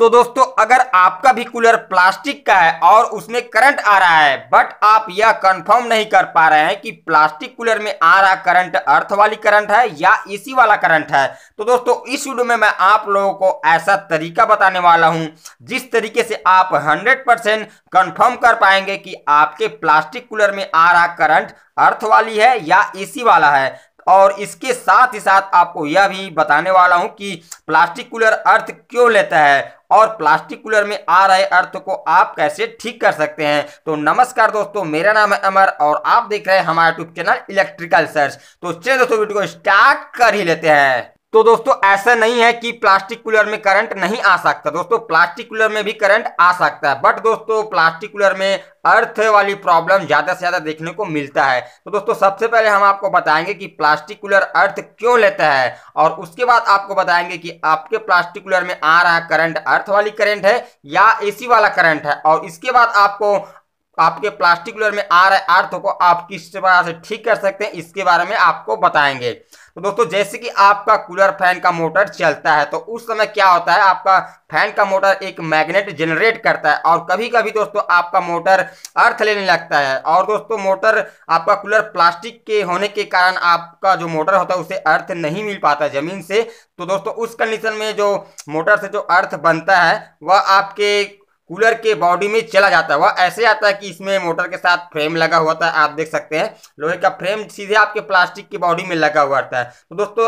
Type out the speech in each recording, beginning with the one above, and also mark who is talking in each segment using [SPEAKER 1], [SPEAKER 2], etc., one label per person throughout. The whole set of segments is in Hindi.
[SPEAKER 1] तो दोस्तों अगर आपका भी कूलर प्लास्टिक का है और उसमें करंट आ रहा है बट आप यह कंफर्म नहीं कर पा रहे हैं कि प्लास्टिक कूलर में आ रहा करंट अर्थ वाली करंट है या एसी वाला करंट है तो दोस्तों इस वीडियो में मैं आप लोगों को ऐसा तरीका बताने वाला हूं जिस तरीके से आप 100% कन्फर्म कर पाएंगे कि आपके प्लास्टिक कूलर में आ रहा करंट अर्थ वाली है या एसी वाला है और इसके साथ ही साथ आपको यह भी बताने वाला हूं कि प्लास्टिक कूलर अर्थ क्यों लेता है और प्लास्टिक कूलर में आ रहे अर्थ को आप कैसे ठीक कर सकते हैं तो नमस्कार दोस्तों मेरा नाम है अमर और आप देख रहे हैं हमारा यूट्यूब चैनल इलेक्ट्रिकल सर्च तो चलिए दोस्तों वीडियो को स्टार्ट कर ही लेते हैं तो दोस्तों ऐसा नहीं है कि प्लास्टिक कूलर में करंट नहीं आ सकता दोस्तों प्लास्टिक कूलर में भी करंट आ सकता है बट दोस्तों प्लास्टिक कूलर में अर्थ वाली प्रॉब्लम ज़्यादा से ज़्यादा देखने को मिलता है तो दोस्तों सबसे पहले हम आपको बताएंगे कि प्लास्टिक कूलर अर्थ क्यों लेता है और उसके बाद आपको बताएंगे कि आपके प्लास्टिक कूलर में आ रहा करंट अर्थ वाली करंट है या एसी वाला करंट है और इसके बाद आपको आपके प्लास्टिक कूलर में आ रहे अर्थ को आप किस प्रकार से ठीक कर सकते हैं इसके बारे में आपको बताएंगे तो दोस्तों जैसे कि आपका कूलर फैन का मोटर चलता है तो उस समय क्या होता है आपका फैन का मोटर एक मैग्नेट जनरेट करता है और कभी कभी दोस्तों आपका मोटर अर्थ लेने लगता है और दोस्तों मोटर आपका कूलर प्लास्टिक के होने के कारण आपका जो मोटर होता है उसे अर्थ नहीं मिल पाता जमीन से तो दोस्तों उस कंडीशन में जो मोटर से जो अर्थ बनता है वह आपके कूलर के बॉडी में चला जाता है वह ऐसे आता है कि इसमें मोटर के साथ फ्रेम लगा हुआ था आप देख सकते हैं लोहे का फ्रेम सीधे आपके प्लास्टिक की बॉडी में लगा हुआ रहता है तो दोस्तों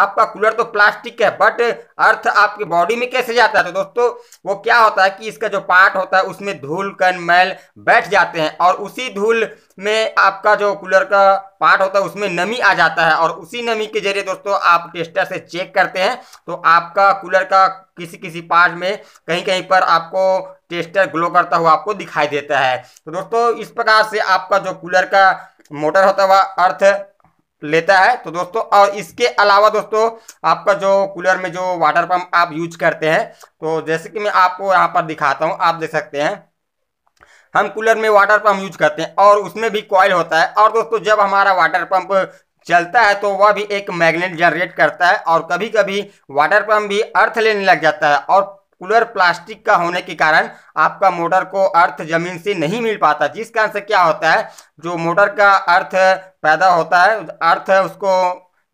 [SPEAKER 1] आपका कूलर तो प्लास्टिक है बट अर्थ आपके बॉडी में कैसे जाता है तो दोस्तों वो क्या होता है कि इसका जो पार्ट होता है उसमें धूल कन मैल बैठ जाते हैं और उसी धूल में आपका जो कूलर का पार्ट होता है उसमें नमी आ जाता है और उसी नमी के जरिए दोस्तों आप टेस्टर से चेक करते हैं तो आपका कूलर का किसी किसी पार्ट में कहीं कहीं पर आपको टेस्टर ग्लो करता हुआ आपको दिखाई देता है तो दोस्तों इस प्रकार से आपका जो कूलर का मोटर होता हुआ अर्थ लेता है तो दोस्तों और इसके अलावा दोस्तों आपका जो कूलर में जो वाटर पंप आप यूज करते हैं तो जैसे कि मैं आपको यहाँ पर दिखाता हूँ आप देख सकते हैं हम कूलर में वाटर पंप यूज करते हैं और उसमें भी कॉयल होता है और दोस्तों जब हमारा वाटर पंप चलता है तो वह भी एक मैग्नेट जनरेट करता है और कभी कभी वाटर पंप भी अर्थ लेने लग जाता है और कूलर प्लास्टिक का होने के कारण आपका मोटर को अर्थ जमीन से नहीं मिल पाता जिस कारण से क्या होता है जो मोटर का अर्थ पैदा होता है अर्थ उसको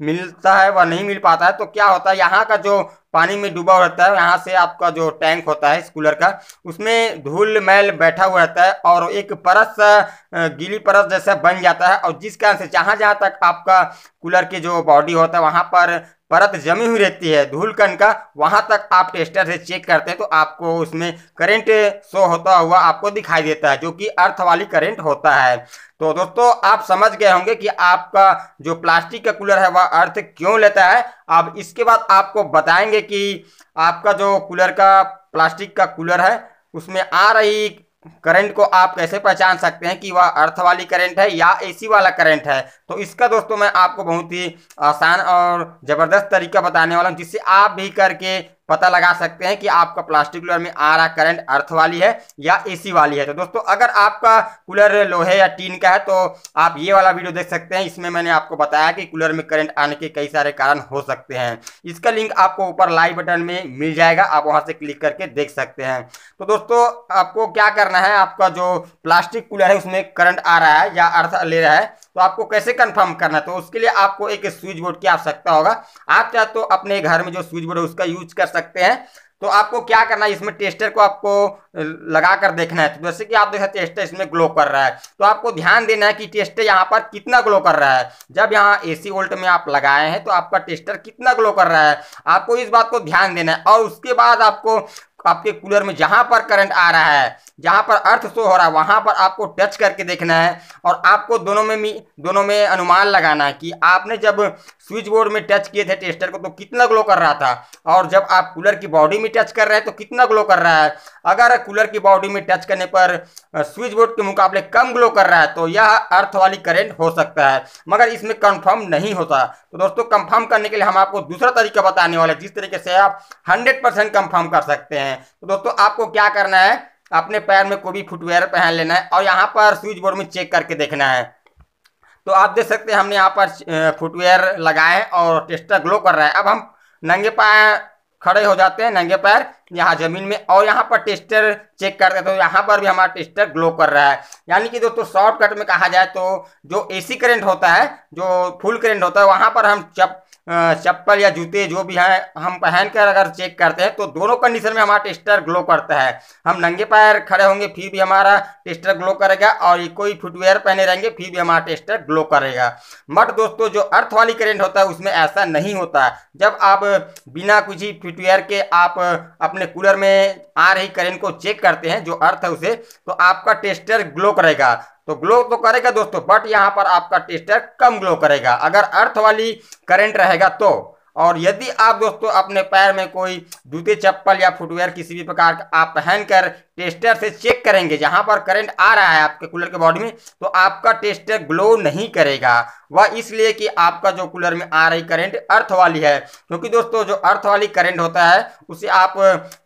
[SPEAKER 1] मिलता है वह नहीं मिल पाता है तो क्या होता है यहाँ का जो पानी में डूबा हुआ रहता है यहाँ से आपका जो टैंक होता है इस कूलर का उसमें धूल मैल बैठा हुआ रहता है और एक परस गीली परस जैसा बन जाता है और जिस कारण से जहाँ जहाँ तक आपका कूलर के जो बॉडी होता है वहाँ पर परत जमी हुई रहती है धूल कण का वहाँ तक आप टेस्टर से चेक करते हैं तो आपको उसमें करंट शो होता हुआ आपको दिखाई देता है जो कि अर्थ वाली करंट होता है तो दोस्तों आप समझ गए होंगे कि आपका जो प्लास्टिक का कूलर है वह अर्थ क्यों लेता है अब इसके बाद आपको बताएंगे कि आपका जो कूलर का प्लास्टिक का कूलर है उसमें आ रही करंट को आप कैसे पहचान सकते हैं कि वह अर्थ वाली करंट है या एसी वाला करंट है तो इसका दोस्तों मैं आपको बहुत ही आसान और ज़बरदस्त तरीका बताने वाला हूँ जिससे आप भी करके पता लगा सकते हैं कि आपका प्लास्टिक कूलर में आ रहा करंट अर्थ वाली है या एसी वाली है तो दोस्तों अगर आपका कूलर लोहे या टीन का है तो आप ये वाला वीडियो देख सकते हैं इसमें मैंने आपको बताया कि कूलर में करंट आने के कई सारे कारण हो सकते हैं इसका लिंक आपको ऊपर लाइव बटन में मिल जाएगा आप वहाँ से क्लिक करके देख सकते हैं तो दोस्तों आपको क्या करना है आपका जो प्लास्टिक कूलर है उसमें करंट आ रहा है या अर्थ ले रहा है तो आपको कैसे कंफर्म करना है तो उसके लिए आपको एक स्विच बोर्ड की आवश्यकता होगा आप चाहे तो अपने घर में जो स्विच बोर्ड है उसका यूज कर सकते हैं तो आपको क्या करना है इसमें टेस्टर को आपको लगा कर देखना है तो जैसे कि आप देखा टेस्टर इसमें ग्लो कर रहा है तो आपको ध्यान देना है कि टेस्टर यहाँ पर कितना ग्लो कर रहा है जब यहाँ एसी वोल्ट में आप लगाए हैं तो आपका टेस्टर कितना ग्लो कर रहा है आपको इस बात को ध्यान देना है और उसके बाद आपको आपके कूलर में जहां पर करंट आ रहा है जहां पर अर्थ शो हो रहा है वहां पर आपको टच करके देखना है और आपको दोनों में मी दोनों में अनुमान लगाना है कि आपने जब स्विच बोर्ड में टच किए थे टेस्टर को तो कितना ग्लो कर रहा था और जब आप कूलर की बॉडी में टच कर रहे हैं तो कितना ग्लो कर रहा है अगर कूलर की बॉडी में टच करने पर स्विच बोर्ड के मुकाबले कम ग्लो कर रहा है तो यह अर्थ वाली करेंट हो सकता है मगर इसमें कन्फर्म नहीं होता तो दोस्तों कन्फर्म करने के लिए हम आपको दूसरा तरीका बताने वाले जिस तरीके से आप हंड्रेड कंफर्म कर सकते हैं हैं तो दोस्तों आपको क्या करना है अपने पैर में कोई भी फुटवेयर पहन लेना है और यहाँ पर स्विच बोर्ड में चेक करके देखना है तो आप देख सकते हैं हमने यहाँ पर फुटवेयर लगाए हैं और टेस्टर ग्लो कर रहा है अब हम नंगे पैर खड़े हो जाते हैं नंगे पैर यहाँ जमीन में और यहाँ पर टेस्टर चेक कर रहे तो यहाँ पर भी हमारा टेस्टर ग्लो कर रहा है यानी कि दोस्तों शॉर्टकट में कहा जाए तो जो ए करंट होता है जो फुल करंट होता है वहाँ पर हम जब चप्पल या जूते जो भी है हम पहन कर अगर चेक करते हैं तो दोनों कंडीशन में हमारा टेस्टर ग्लो करता है हम नंगे पैर खड़े होंगे फिर भी हमारा टेस्टर ग्लो करेगा और कोई फुटवेयर पहने रहेंगे फिर भी हमारा टेस्टर ग्लो करेगा बट दोस्तों जो अर्थ वाली करेंट होता है उसमें ऐसा नहीं होता जब आप बिना कुछ ही फुटवेयर के आप अपने कूलर में आ रही करेंट को चेक करते हैं जो अर्थ है उसे तो आपका टेस्टर ग्लो करेगा तो ग्लो तो करेगा दोस्तों बट यहाँ पर आपका टेस्टर कम ग्लो करेगा अगर अर्थ वाली करेंट रहेगा तो और यदि आप दोस्तों अपने पैर में कोई जूते चप्पल या फुटवेयर किसी भी प्रकार का आप पहनकर टेस्टर से चेक करेंगे जहां पर करंट आ रहा है आपके कूलर के बॉडी में तो आपका टेस्टर ग्लो नहीं करेगा वह इसलिए कि आपका जो कूलर में आ रही करंट अर्थ वाली है क्योंकि दोस्तों जो अर्थ वाली करंट होता है उसे आप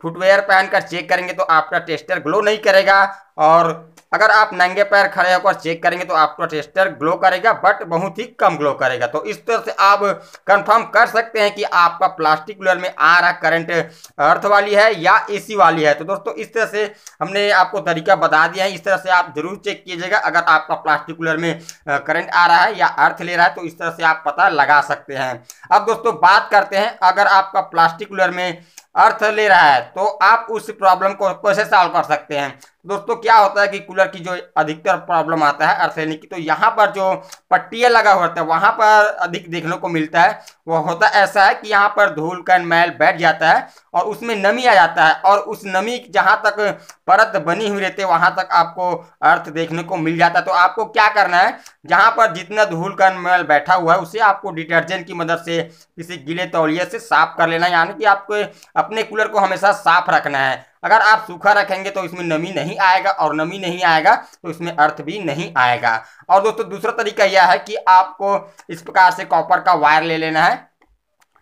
[SPEAKER 1] फुटवेयर पहनकर चेक करेंगे तो आपका टेस्टर ग्लो नहीं करेगा और अगर आप नंगे पैर खड़े होकर चेक करेंगे तो आपका टेस्टर ग्लो करेगा बट बहुत ही कम ग्लो करेगा तो इस तरह से आप कंफर्म कर सकते हैं कि आपका प्लास्टिक कूलर में आ रहा करंट अर्थ वाली है या एसी वाली है तो दोस्तों इस तरह से हमने आपको तरीका बता दिया है इस तरह से आप जरूर चेक कीजिएगा अगर आपका प्लास्टिक कूलर में करंट आ रहा है या अर्थ अर्थ ले रहा है तो इस तरह से आप पता लगा सकते हैं अब दोस्तों बात करते हैं अगर आपका प्लास्टिकुलर में अर्थ ले रहा है तो आप उस प्रॉब्लम को कैसे सॉल्व कर सकते हैं दोस्तों क्या होता है कि कूलर की जो अधिकतर प्रॉब्लम आता है अर्थ लेने की तो यहाँ पर जो पट्टिया लगा हुआ है वहाँ पर अधिक देखने को मिलता है वह होता ऐसा है कि यहाँ पर धूल कन मैल बैठ जाता है और उसमें नमी आ जाता है और उस नमी जहाँ तक परत बनी हुई रहती है वहाँ तक आपको अर्थ देखने को मिल जाता है तो आपको क्या करना है जहाँ पर जितना धूल कन मैल बैठा हुआ है उसे आपको डिटर्जेंट की मदद से किसी गीले तौलिए से साफ कर लेना यानी कि आपको अपने कूलर को हमेशा साफ रखना है अगर आप सूखा रखेंगे तो इसमें नमी नहीं आएगा और नमी नहीं आएगा तो इसमें अर्थ भी नहीं आएगा और दोस्तों दूसरा तरीका यह है कि आपको इस प्रकार से कॉपर का वायर ले लेना है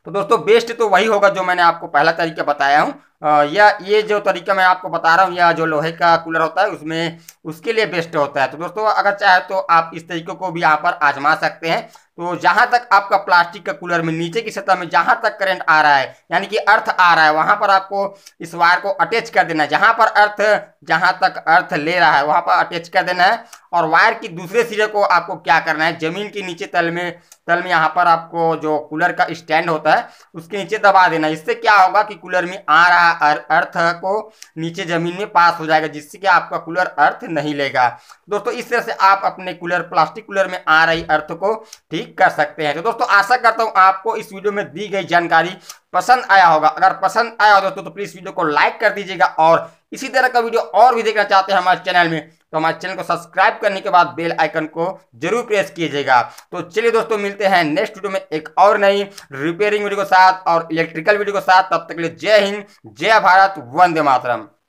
[SPEAKER 1] तो दोस्तों बेस्ट तो वही होगा जो मैंने आपको पहला तरीका बताया हूँ या ये जो तरीका मैं आपको बता रहा हूँ या जो लोहे का कूलर होता है उसमें उसके लिए बेस्ट होता है तो दोस्तों अगर चाहे तो आप इस तरीके को भी यहाँ पर आजमा सकते हैं तो जहाँ तक आपका प्लास्टिक का कूलर में नीचे की सतह में जहाँ तक करंट आ रहा है यानी कि अर्थ आ रहा है वहाँ पर आपको इस वायर को अटैच कर देना है जहाँ पर अर्थ जहाँ तक अर्थ ले रहा है वहाँ पर अटैच कर देना है और वायर की दूसरे सिरे को आपको क्या करना है जमीन के नीचे तल में तल में यहाँ पर आपको जो कूलर का स्टैंड होता है उसके नीचे दबा देना इससे क्या होगा कि कूलर में आ रहा अर्थ को नीचे ज़मीन में पास हो जाएगा जिससे कि आपका कूलर अर्थ नहीं लेगा दोस्तों इस तरह से आप अपने कूलर प्लास्टिक कूलर में आ रही अर्थ को ठीक कर सकते हैं तो दोस्तों आशा करता हूँ आपको इस वीडियो में दी गई जानकारी पसंद आया होगा अगर पसंद आया हो दोस्तों तो प्लीज़ वीडियो को लाइक कर दीजिएगा और इसी तरह का वीडियो और भी देखना चाहते हैं हमारे चैनल में तो हमारे चैनल को सब्सक्राइब करने के बाद बेल आइकन को जरूर प्रेस कीजिएगा तो चलिए दोस्तों मिलते हैं नेक्स्ट वीडियो में एक और नई रिपेयरिंग वीडियो के साथ और इलेक्ट्रिकल वीडियो के साथ तब तक के लिए जय हिंद जय भारत वंदे मातरम